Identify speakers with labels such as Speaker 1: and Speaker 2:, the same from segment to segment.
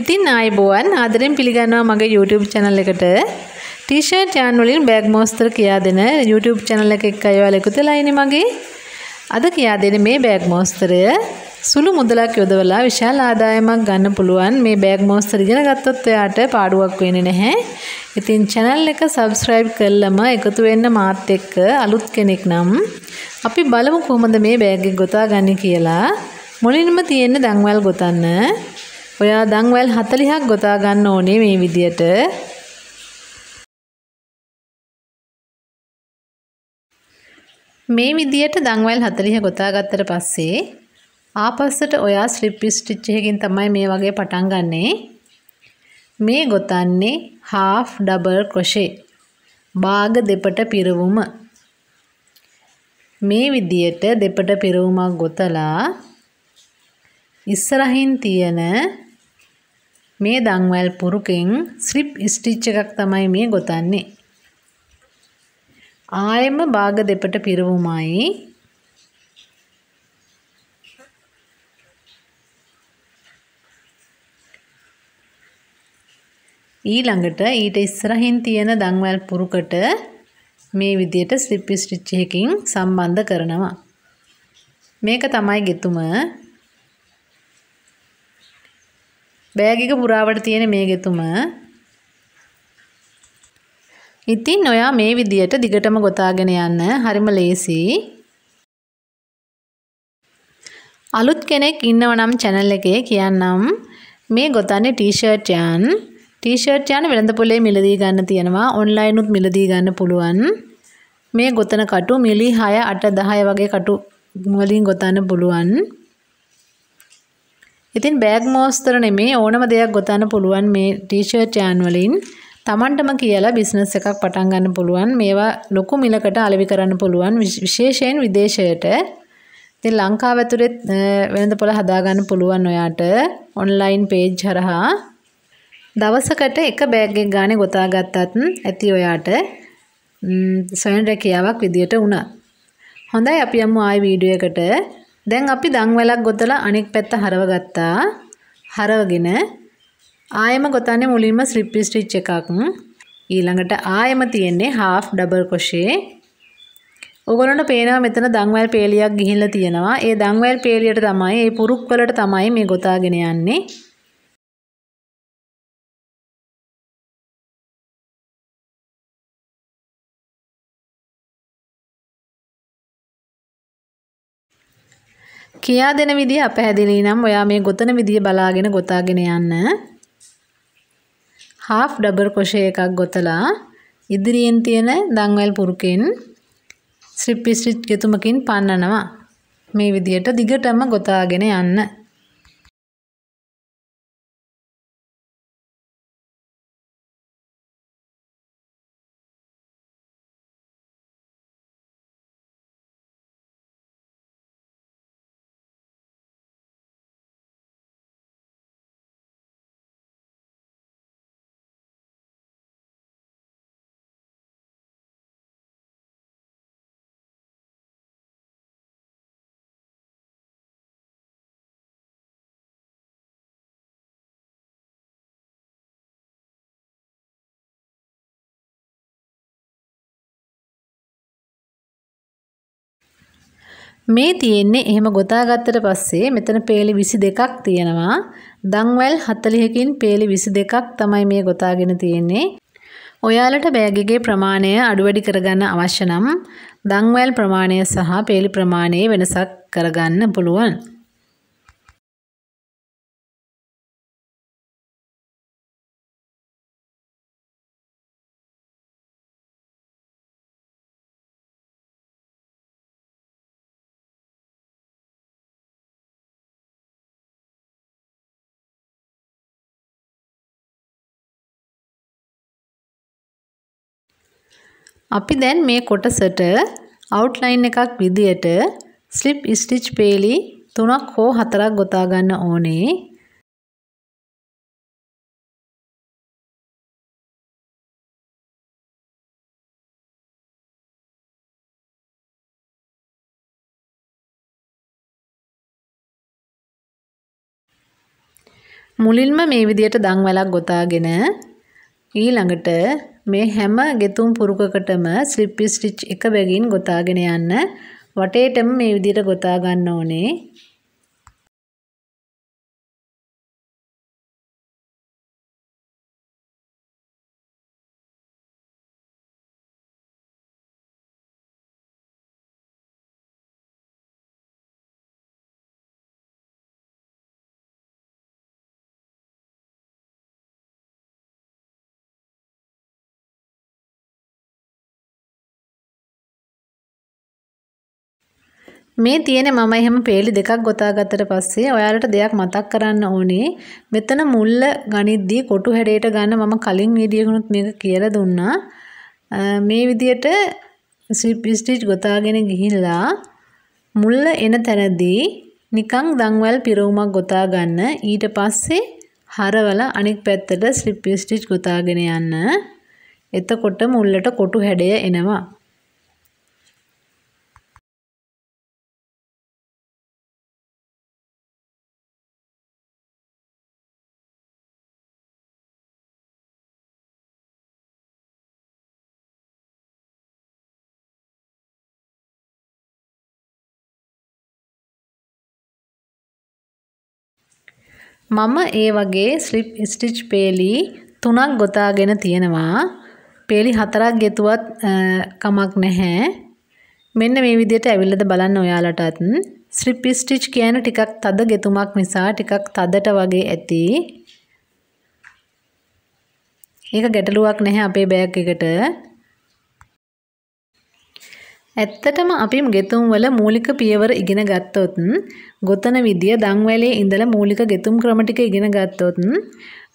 Speaker 1: ඉතින් ආයිබෝවන් ආදරෙන් පිළිගන්නවා මගේ YouTube channel එකට. ටී-ෂර්ට් යාන් වලින් බෑග් මෝස්තර කියා දෙන YouTube channel එක එක්ක අයවල එකතුලා ඉන්නේ මගේ. අද කියා දෙන මේ බෑග් මෝස්තරය සුළු මුදලක් යොදවලා විශාල ආදායමක් ගන්න පුළුවන් මේ බෑග් මෝස්තර ඉගෙන ගත්තොත් ඔයාට පාඩුවක් වෙන්නේ නැහැ. ඉතින් channel එක subscribe කරලම එකතු වෙන්න මාත් එක්ක අලුත් කෙනෙක් නම් අපි බලමු කොහොමද මේ බෑග් එක ගොතාගන්නේ කියලා. මුලින්ම තියෙන්නේ දන්වැල් ගොතන්න. ඔයා දංවැල් 40ක් ගොතා ගන්න ඕනේ මේ විදියට.
Speaker 2: මේ විදියට
Speaker 1: දංවැල් 40 ගොතා ගත්තට පස්සේ ආපස්සට ඔයා ස්ලිප් ස්ටිච් එකකින් තමයි මේ වගේ පටන් ගන්නෙ. මේ ගොතන්නේ half double crochet. භාග දෙපට පිරවුම. මේ විදියට දෙපට පිරවුමක් ගොතලා ඉස්සරහින් තියෙන මේ දංවැල් පුරුකෙන් ස්ලිප් ස්ටිච් එකක් තමයි මේ ගොතන්නේ. ආයෙම භාග දෙපට පිරවුමයි ඊළඟට ඊට ඉස්සරහින් තියෙන දංවැල් පුරුකට මේ විදියට ස්ලිප් ස්ටිච් එකකින් සම්බන්ධ කරනවා. මේක තමයි ගෙතුම බෑග් එක පුරාවට තියෙන මේ ගෙතුම ඉතින් ඔයා මේ විදියට දිගටම ගොතාගෙන යන්න හරිම ලේසියි. අලුත් කෙනෙක් ඉන්නව නම් channel එකේ කියන්නම් මේ ගොතන්නේ ටී-ෂර්ට් යන්. ටී-ෂර්ට් යන් වෙළඳ පොලේ මිලදී ගන්න තියෙනවා. ඔන්ලයින් උත් මිලදී ගන්න පුළුවන්. මේ ගොතන කටු මිලි 6 8 10 වගේ කටු වලින් ගොතන්න පුළුවන්. ඉතින් බෑග් මෝස්තර නෙමේ ඕනම දෙයක් ගොතන්න පුළුවන් මේ ටීෂර්ට් යාන් වලින්. Tamanටම කියලා බිස්නස් එකක් පටන් ගන්න පුළුවන්. මේවා ලොකු මිලකට අලෙවි කරන්න පුළුවන් විශේෂයෙන් විදේශයට. ඉතින් ලංකාව ඇතුළේ වෙළඳ පොළ හදා ගන්න පුළුවන් ඔයාට ඔන්ලයින් පේජ් හරහා. දවසකට එක බෑග් එකක් ගානේ ගොතා ගත්තත් ඇති ඔයාට සොයන රැකියාවක් විදියට වුණා. හොඳයි අපි යමු ආයි වීඩියෝ එකට. දැන් අපි දංවැලක් ගොතලා අනෙක් පැත්ත හරවගත්තා. හරවගෙන ආයෙම ගොතන්නේ මුලින්ම ස්ලිප් ස්ටිච් එකක්. ඊළඟට ආයෙම තියෙන්නේ half double crochet. ඔයගොල්ලන්ට පේනවා මෙතන දංවැල් පේලියක් ගිහිල්ලා තියෙනවා. ඒ දංවැල් පේලියට තමයි, ඒ පුරුක් වලට තමයි මේ ගොතාගෙන යන්නේ. කියා දෙන විදිහ අපැහැදිලි නම් ඔයා මේ ගොතන විදිහ බලාගෙන ගොතාගෙන යන්න. half double crochet එකක් ගොතලා ඉදිරියෙන් තියෙන දන්වැල් පුරුකෙන් ස්ට්‍රිප් ස්ටිච් ගෙතුමකින් පන්නනවා. මේ විදිහට දිගටම ගොතාගෙන යන්න. මේ තියෙන්නේ එහෙම ගොතාගත්තට පස්සේ මෙතන පේලි 22ක් තියෙනවා. දන්වැල් 40කින් පේලි 22ක් තමයි මේ ගොතාගෙන තියෙන්නේ. ඔයාලට බෑග් එකේ ප්‍රමාණය අඩු වැඩි කරගන්න අවශ්‍ය නම් දන්වැල් ප්‍රමාණය සහ පේලි ප්‍රමාණයේ වෙනසක් කරගන්න පුළුවන්. අපි දැන් මේ කොටසට අවුට්ලයින් එකක් විදියට ස්ලිප් ස්ටිච් පේලි තුනක් හෝ හතරක් ගොතා ගන්න ඕනේ. මුලින්ම මේ විදියට දංවැලක් ගොතාගෙන ඊළඟට මේ හැම ගෙතුම් පුරුකකටම ස්ලිප් ස්ටිච් එක බැගින් ගොතාගෙන යන්න වටේටම මේ විදිහට ගොතා ගන්න ඕනේ මේ තියෙන මම එහෙම පේලි දෙකක් ගොතාගත්තට පස්සේ ඔයාලට දෙයක් මතක් කරන්න ඕනේ. මෙතන මුල්ල ගනිද්දී කොටු හැඩයට ගන්න මම කලින් වීඩියෝකුනුත් මේක කියලා දුන්නා. මේ විදියට ස්ටිච් ගොතාගෙන ගිහිල්ලා මුල්ල එන තැනදී නිකන් දංවැල් පිරවුමක් ගොතා ගන්න. ඊට පස්සේ හරවල අනික් පැත්තට ස්ලිප් ස්ටිච් ගොතාගෙන යන්න. එතකොට මුල්ලට කොටු හැඩය එනවා. මම ඒ වගේ ස්ලිප් ස්ටිච් පේලි තුනක් ගොතාගෙන තියෙනවා. පේලි හතරක් ගෙතුවත් කමක් නැහැ. මෙන්න මේ විදිහට ඇවිල්ලාද බලන්න ඔයාලටත්. ස්ලිප් ස්ටිච් කියන්නේ ටිකක් තද ගෙතුමක් නිසා ටිකක් තදට වගේ ඇති. ඒක ගැටලුවක් නැහැ අපේ බෑග් එකට. ඇත්තටම අපි ගෙතුම් වල මූලික පියවර ඉගෙන ගත්තොත් ගොතන විදිය දන්වැලේ ඉඳලා මූලික ගෙතුම් ක්‍රම ටික ඉගෙන ගත්තොත්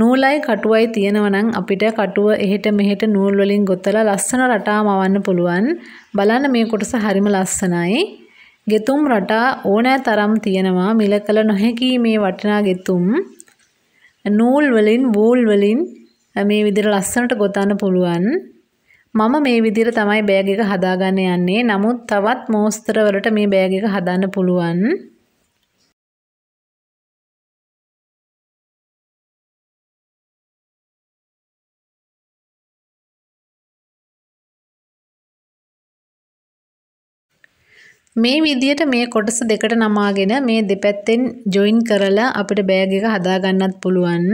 Speaker 1: නූලයි කටුවයි තියෙනවා නම් අපිට කටුව එහෙට මෙහෙට නූල් වලින් ගොතලා ලස්සන රටා මවන්න පුළුවන් බලන්න මේ කොටස හරිම ලස්සනයි ගෙතුම් රටා ඕනෑ තරම් තියෙනවා මිලකල නොහැකි මේ වටිනා ගෙතුම් නූල් වලින් වූල් වලින් මේ විදිහට ලස්සනට ගොතන්න පුළුවන් මම මේ විදිහට තමයි බෑග් එක හදාගන්න යන්නේ. නමුත් තවත් මෝස්තර වලට මේ
Speaker 3: බෑග් එක හදන්න පුළුවන්. මේ
Speaker 2: විදියට මේ කොටස දෙකට නමාගෙන මේ දෙපැත්තෙන් ජොයින් කරලා අපිට බෑග් එක හදාගන්නත්
Speaker 3: පුළුවන්.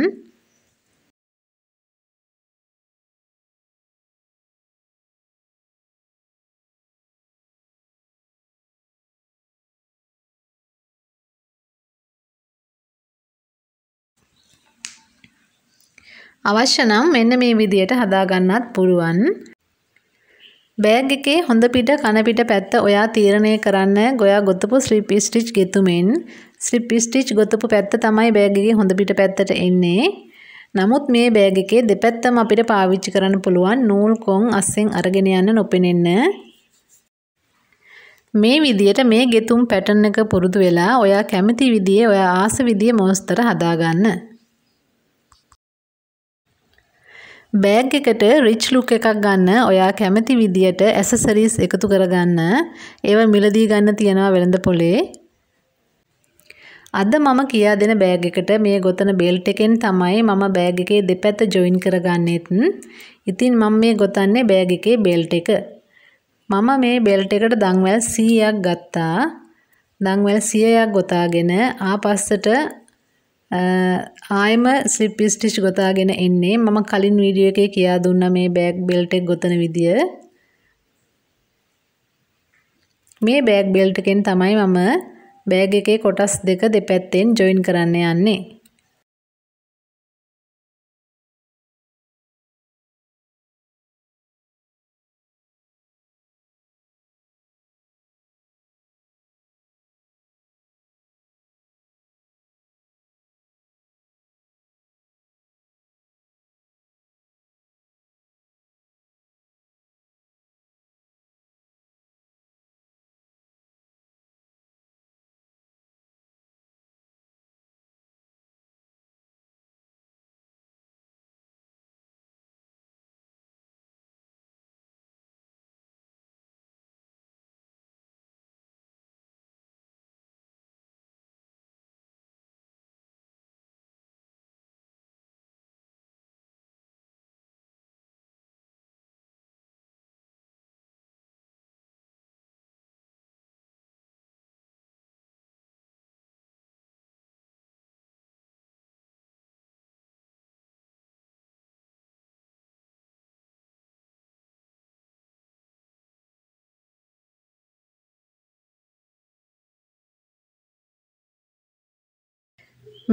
Speaker 1: අවශ්‍ය නම් මෙන්න මේ විදියට හදාගන්නත් පුළුවන්. බෑග් එකේ හොඳ පිට කන පිට පැත්ත ඔයා තීරණය කරන්න ගොයා ගොතපු ස්ලිප් ස්ටිච් ගෙතුමෙන් ස්ලිප් ස්ටිච් ගොතපු පැත්ත තමයි බෑග් එකේ හොඳ පිට පැත්තට එන්නේ. නමුත් මේ බෑග් එකේ දෙපැත්තම අපිට පාවිච්චි කරන්න පුළුවන් නූල් කොන් අස්සෙන් අරගෙන යන්න නොපෙනෙන්න. මේ විදියට මේ ගෙතුම් පැටර්න් එක පුරුදු වෙලා ඔයා කැමති විදිහේ ඔයා ආස විදිහේ මොස්තර හදාගන්න. බෑග් එකට රිච් ලුක් එකක් ගන්න ඔයා කැමති විදියට ඇසසරිස් එකතු කරගන්න ඒව මිලදී ගන්න තියෙනවා වෙළඳ පොලේ අද මම කියා දෙන බෑග් එකට මේ ගොතන බෙල්ට් එකෙන් තමයි මම බෑග් එකේ දෙපැත්ත ජොයින් කරගන්නෙත් ඉතින් මම මේ ගොතන්නේ බෑග් එකේ බෙල්ට් එක මම මේ බෙල්ට් එකට දන්වැල් 100ක් ගත්තා දන්වැල් 100ක් ගොතාගෙන ආපස්සට ආයම ස්ලිප් ස්ටිච් ගොතාගෙන එන්නේ මම කලින් වීඩියෝ එකේ කියා දුන්න මේ බෑග් බෙල්ට් එක ගොතන විදිය මේ බෑග් බෙල්ට් එකෙන් තමයි මම බෑග් එකේ කොටස් දෙක දෙපැත්තෙන් ජොයින් කරන්න යන්නේ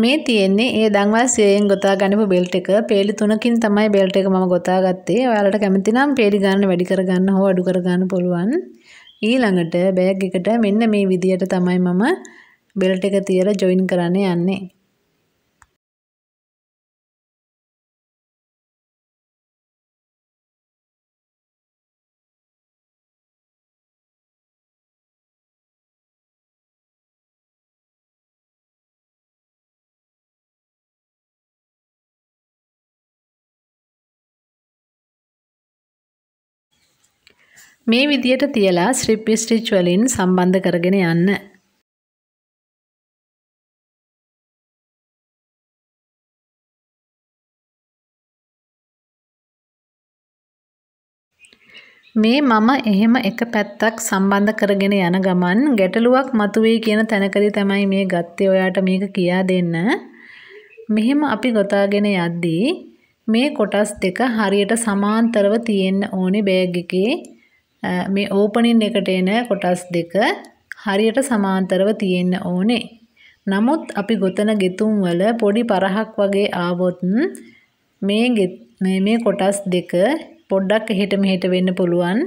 Speaker 3: මේ තියෙන්නේ ඒ
Speaker 2: දංවල්
Speaker 1: සියයෙන් ගොතා ගනිපු බෙල්ට් එක. පේලි 3කින් තමයි බෙල්ට් එක මම ගොතා ගත්තේ. ඔයාලට කැමති නම් පේලි ගන්න වැඩි කරගන්න හෝ අඩු කරගන්න පුළුවන්. ඊළඟට බෑග් එකට මෙන්න මේ විදියට තමයි මම බෙල්ට් එක තියලා ජොයින් කරන්න යන්නේ.
Speaker 2: මේ විදියට තියලා ස්ට්‍රිප් ස්ටිච් වලින් සම්බන්ධ කරගෙන යන්න.
Speaker 1: මේ මම එහෙම එක පැත්තක් සම්බන්ධ කරගෙන යන ගමන් ගැටලුවක් මතුවේ කියන තැනකදී තමයි මේ ගත්තේ ඔයාට මේක කියා දෙන්න. මෙහෙම අපි ගොතාගෙන යද්දී මේ කොටස් දෙක හරියට සමාන්තරව තියෙන්න ඕනේ බෑග් එකේ. මේ ඕපනින් එකට එන කොටස් දෙක හරියට සමාන්තරව තියෙන්න ඕනේ. නමුත් අපි ගොතන ගෙතුම් වල පොඩි පරහක් වගේ ආවොත් මේ මේ කොටස් දෙක පොඩ්ඩක් එහෙට මෙහෙට වෙන්න පුළුවන්.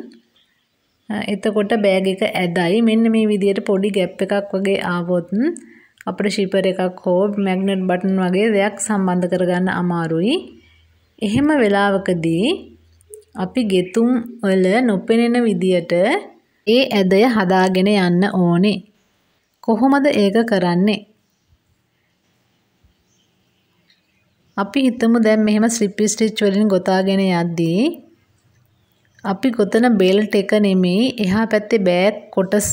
Speaker 1: එතකොට බෑග් එක ඇදයි. මෙන්න මේ විදිහට පොඩි ગેප් එකක් වගේ ආවොත් අපේ ෂිපර් එකක් හෝ මැග්නට් බටන් වගේ දෙයක් සම්බන්ධ කරගන්න අමාරුයි. එහෙම වෙලාවකදී අපි ගෙතුම් වල නොපෙනෙන විදියට ඒ ඇදය හදාගෙන යන්න ඕනේ. කොහොමද ඒක කරන්නේ? අපි හිතමු දැන් මෙහෙම ස්ලිප් ස්ටිච් වලින් ගොතාගෙන යද්දී අපි ගොතන බෙල්ට් එක නෙමෙයි එහා පැත්තේ බෑග් කොටස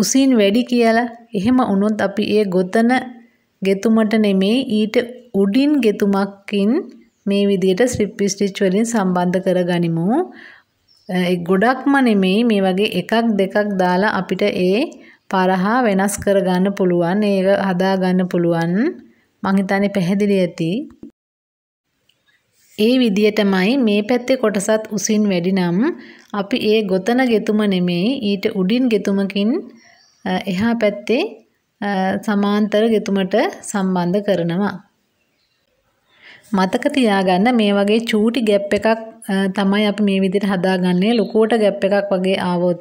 Speaker 1: උසින් වැඩි කියලා එහෙම වුණොත් අපි ඒ ගොතන ගෙතුමට නෙමෙයි ඊට උඩින් ගෙතුමකින් මේ විදිහට ස්ට්‍රිප් ස්ටිච් වලින් සම්බන්ධ කරගනිමු. ගොඩක්ම නෙමෙයි මේ වගේ එකක් දෙකක් දාලා අපිට ඒ පරහා වෙනස් කරගන්න පුළුවන්. ඒක හදාගන්න පුළුවන්. මං හිතන්නේ පැහැදිලි ඇති. ඒ විදියටමයි මේ පැත්තේ කොටසත් උසින් වැඩි නම් අපි ඒ ගොතන ගෙතුම නෙමෙයි ඊට උඩින් ගෙතුමකින් එහා පැත්තේ සමාන්තර ගෙතුමට සම්බන්ධ කරනවා. මතක තියාගන්න මේ වගේ චූටි ගැප් එකක් තමයි අපි මේ විදිහට හදාගන්නේ ලොකුවට ගැප් එකක් වගේ ආවොත්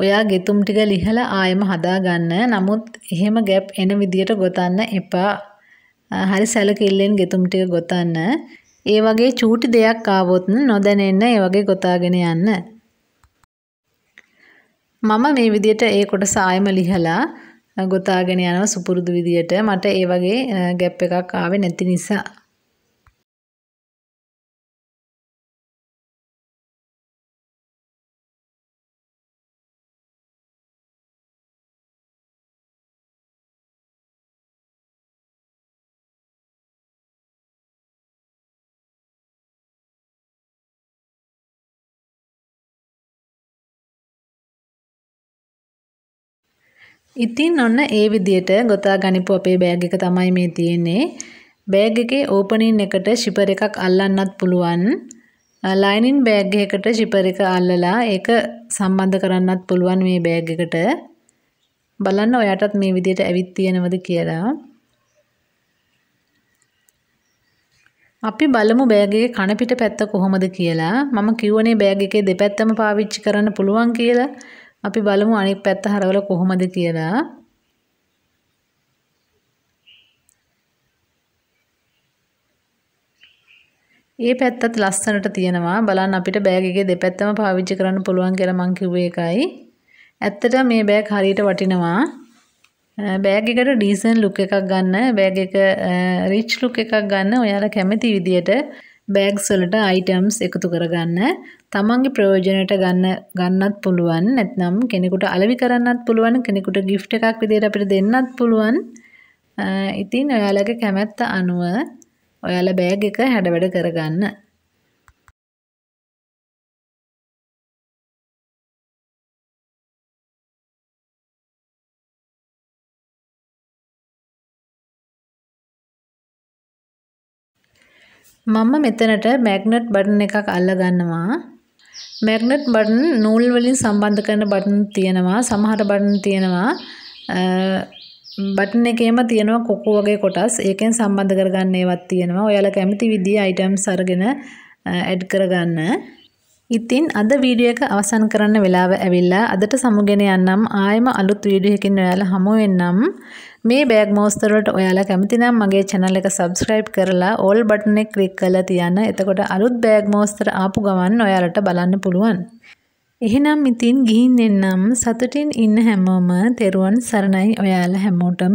Speaker 1: ඔයා ගෙතුම් ටික ලිහලා ආයෙම හදාගන්න. නමුත් එහෙම ගැප් එන විදිහට ගොතන්න එපා. හරි සැලකිල්ලෙන් ගෙතුම් ටික ගොතන්න. ඒ වගේ චූටි දෙයක් ආවොත් නොදැනෙන්න ඒ වගේ ගොතාගෙන යන්න. මම මේ විදිහට ඒ කොටස ආයෙම ලිහලා ගොතාගෙන යනවා සුපුරුදු විදියට. මට ඒ වගේ ගැප් එකක් ආවේ නැති නිසා. ඉතින් ඔන්න ඒ විදියට ගොතා ගනිපු අපේ බෑග් එක තමයි මේ තියෙන්නේ. බෑග් එකේ ඕපනින් එකට ෂිපර් එකක් අල්ලන්නත් පුළුවන්. ලයිනින් බෑග් එකකට ෂිපර් එක අල්ලලා ඒක සම්බන්ධ කරන්නත් පුළුවන් මේ බෑග් එකට. බලන්න ඔයාටත් මේ විදියට ඇවිත් තියෙනවද කියලා. අපි බලමු බෑග් එකේ කන පිට පැත්ත කොහොමද කියලා. මම කියවනේ බෑග් එකේ දෙපැත්තම පාවිච්චි කරන්න පුළුවන් කියලා. අපි බලමු අනිත් පැත්ත හරවලා කොහොමද කියලා. ඒ පැත්තත් ලස්සනට තියෙනවා බලන්න අපිට බෑග් එකේ දෙපැත්තම පාවිච්චි කරන්න පුළුවන් කියලා මං කිව්වේ එකයි. ඇත්තට මේ බෑග් හරියට වටිනවා. බෑග් එකට ඩීසන් ලුක් එකක් ගන්න, බෑග් එක රිච් ලුක් එකක් ගන්න ඔයාලා කැමති විදියට බෑග්ස් වලට අයිටම්ස් එකතු කරගන්න තමන්ගේ ප්‍රයෝජනයට ගන්න ගන්නත් පුළුවන් නැත්නම් කෙනෙකුට අලෙවි කරන්නත් පුළුවන් කෙනෙකුට gift එකක් විදියට අපිට දෙන්නත් පුළුවන් ඉතින් ඔයාලගේ කැමැත්ත අනුව ඔයාලා බෑග් එක හැඩවැඩ කරගන්න
Speaker 3: මම මෙතනට
Speaker 1: මැග්නට් බටන් එකක් අල්ලගන්නවා. මැග්නට් බටන් නූල් වලින් සම්බන්ධ කරන බටන් තියෙනවා. සමහර බටන් තියෙනවා බටන් එකේම තියෙනවා කොකු වගේ කොටස්. ඒකෙන් සම්බන්ධ කරගන්න ඒවත් තියෙනවා. ඔයාලා කැමති විදිහේ අයිටම්ස් අරගෙන ඇඩ් කරගන්න. ඉතින් අද වීඩියෝ එක අවසන් කරන්න වෙලාව ඇවිල්ලා අදට සමුගෙන යන්නම් ආයෙම අලුත් වීඩියෝ එකකින් ඔයාලා හමු වෙන්නම් මේ බෑග් මෝස්තර වලට ඔයාලා කැමති නම් මගේ channel එක subscribe කරලා all button එක click කරලා තියන්න එතකොට අලුත් බෑග් මෝස්තර ආපු ගමන් ඔයාලට බලන්න පුළුවන් එහෙනම් ඉතින් ගිහින් එන්නම් සතුටින් ඉන්න හැමෝම තෙරුවන් සරණයි ඔයාලා හැමෝටම